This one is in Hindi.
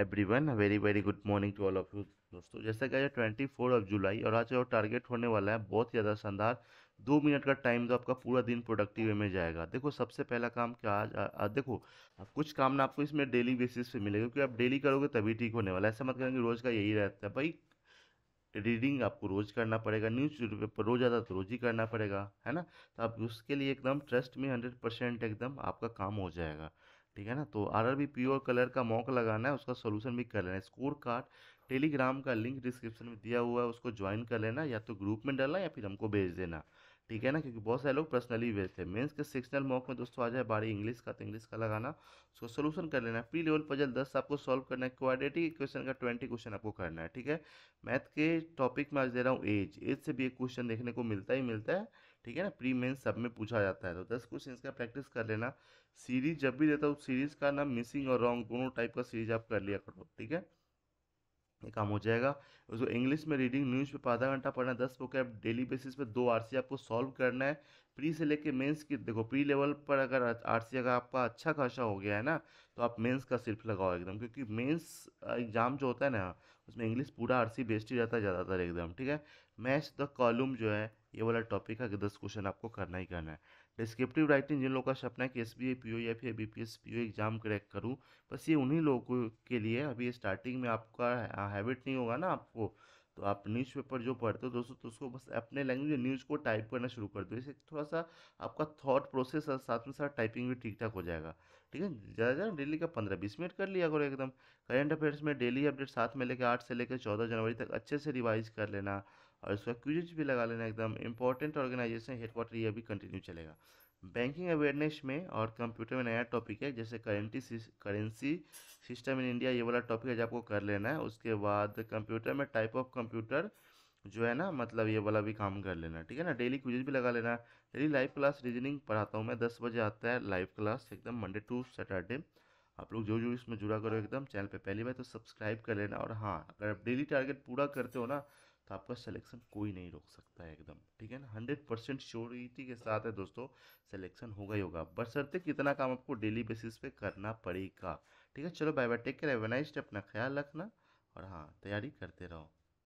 every everyone very very good morning to all of you दोस्तों जैसा कि आज ट्वेंटी फोर ऑफ जुलाई और आज जो टारगेट होने वाला है बहुत ज़्यादा शानदार दो मिनट का टाइम तो आपका पूरा दिन प्रोडक्टिव वे में जाएगा देखो सबसे पहला काम क्या आज देखो अब कुछ काम ना आपको इसमें डेली बेसिस पे मिलेगा क्योंकि आप डेली करोगे तभी ठीक होने वाला है ऐसा मत करेंगे रोज़ का यही रहता है भाई रीडिंग आपको रोज़ करना पड़ेगा न्यूज़ पेपर रोज़ आता तो रोज़ ही करना पड़ेगा है ना तो आप उसके लिए एकदम ट्रस्ट में हंड्रेड परसेंट एकदम आपका काम हो जाएगा ठीक है ना तो आर आर प्योर कलर का मॉक लगाना है उसका सोल्यूशन भी कर लेना है स्कोर कार्ड टेलीग्राम का लिंक डिस्क्रिप्शन में दिया हुआ है उसको ज्वाइन कर लेना या तो ग्रुप में डालना या फिर हमको भेज देना ठीक है ना क्योंकि बहुत सारे लोग पर्सनली वेस्ट थे मेंस के सेक्शनल मॉक में दोस्तों आ जाए बारी इंग्लिश का तो इंग्लिश का लगाना उसको सोल्यूशन कर लेना प्री लेवल पजल दस आपको सॉल्व करना है क्वाडिटी क्वेश्चन का ट्वेंटी क्वेश्चन आपको करना है ठीक है मैथ के टॉपिक में आज दे रहा हूँ एज एज से भी एक क्वेश्चन देखने को मिलता ही मिलता है ठीक है ना प्री मेन्स सब में पूछा जाता है तो दस क्वेश्चन का प्रैक्टिस कर लेना सीरीज जब भी देता हूँ सीरीज का नाम मिसिंग और रॉन्ग दोनों टाइप का सीरीज आप कर लिया करो ठीक है ये काम हो जाएगा उसको इंग्लिश में रीडिंग न्यूज़ पेपर आधा घंटा पढ़ना है दस बुक है डेली बेसिस पे दो आर आपको सॉल्व करना है प्री से लेके मेंस की देखो प्री लेवल पर अगर सी अगर आपका अच्छा खासा हो गया है ना तो आप मेंस का सिर्फ लगाओ एकदम क्योंकि मेंस एग्ज़ाम जो होता है ना उसमें इंग्लिश पूरा आर सी ही रहता है ज़्यादातर एकदम ठीक है मैच द कॉलम जो है ये वाला टॉपिक है कि दस क्वेश्चन आपको करना ही करना है डिस्क्रिप्टिव राइटिंग जिन लोगों का सपना है कि एस बी पी या फिर B P S P exam crack करूँ बस ये उन्हीं लोगों के लिए अभी स्टार्टिंग में आपका हैबिट नहीं होगा ना आपको तो आप न्यूज़पेपर जो पढ़ते हो दोस्तों तो उसको बस अपने लैंग्वेज न्यूज़ को टाइप करना शुरू कर दो इससे थोड़ा सा आपका थॉट प्रोसेस और साथ में साथ टाइपिंग भी ठीक ठाक हो जाएगा ठीक है ज़्यादा ज़्यादा डेली का पंद्रह बीस मिनट कर लिया करो एकदम करेंट अफेयर्स में डेली अपडेट साथ में लेकर आठ से लेकर चौदह जनवरी तक अच्छे से रिवाइज कर लेना और इसका क्विज भी लगा लेना एकदम इंपॉर्टेंट ऑर्गेनाइजेशन हेडक्वार्टर यह भी कंटिन्यू चलेगा बैंकिंग अवेयरनेस में और कंप्यूटर में नया टॉपिक है जैसे currency currency system in India ये वाला टॉपिक है जो आपको कर लेना है उसके बाद कंप्यूटर में टाइप ऑफ कंप्यूटर जो है ना मतलब ये वाला भी काम कर लेना ठीक है ना डेली क्विजेज भी लगा लेना डेली लाइव क्लास रीजनिंग पढ़ाता हूँ मैं दस बजे आता है लाइव क्लास एकदम मंडे टू सैटरडे आप लोग जो जो इसमें जुड़ा करो एकदम चैनल पे पहली बार तो सब्सक्राइब कर लेना और हाँ अगर आप डेली टारगेट पूरा करते हो ना तो आपका सिलेक्शन कोई नहीं रोक सकता है एकदम ठीक है ना हंड्रेड परसेंट श्योरिटी के साथ है दोस्तों सिलेक्शन होगा ही होगा सरते कितना काम आपको डेली बेसिस पे करना पड़ेगा ठीक है चलो बाय बाय टेक केयर एवेनाइज अपना ख्याल रखना और हाँ तैयारी करते रहो